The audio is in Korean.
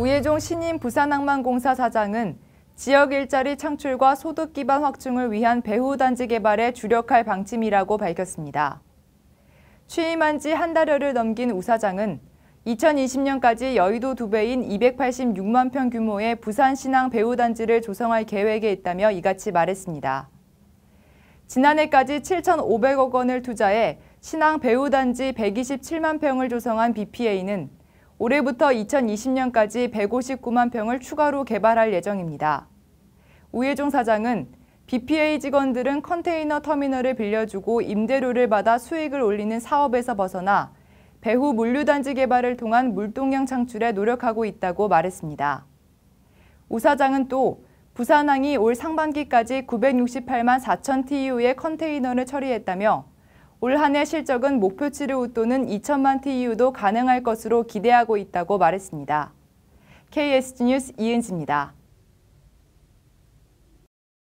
우예종 신임 부산항만공사 사장은 지역 일자리 창출과 소득 기반 확충을 위한 배후 단지 개발에 주력할 방침이라고 밝혔습니다. 취임한 지 한 달여를 넘긴 우 사장은 2020년까지 여의도 두 배인 286만 평 규모의 부산 신항 배후 단지를 조성할 계획에 있다며 이같이 말했습니다. 지난해까지 7,500억 원을 투자해 신항 배후 단지 127만 평을 조성한 BPA는 올해부터 2020년까지 159만 평을 추가로 개발할 예정입니다. 우예종 사장은 BPA 직원들은 컨테이너 터미널을 빌려주고 임대료를 받아 수익을 올리는 사업에서 벗어나 배후 물류단지 개발을 통한 물동량 창출에 노력하고 있다고 말했습니다. 우 사장은 또 부산항이 올 상반기까지 968만 4천 TU의 컨테이너를 처리했다며 올한해 실적은 목표치를 웃도는 2천만 TEU도 가능할 것으로 기대하고 있다고 말했습니다. KSG 뉴스 이은지입니다.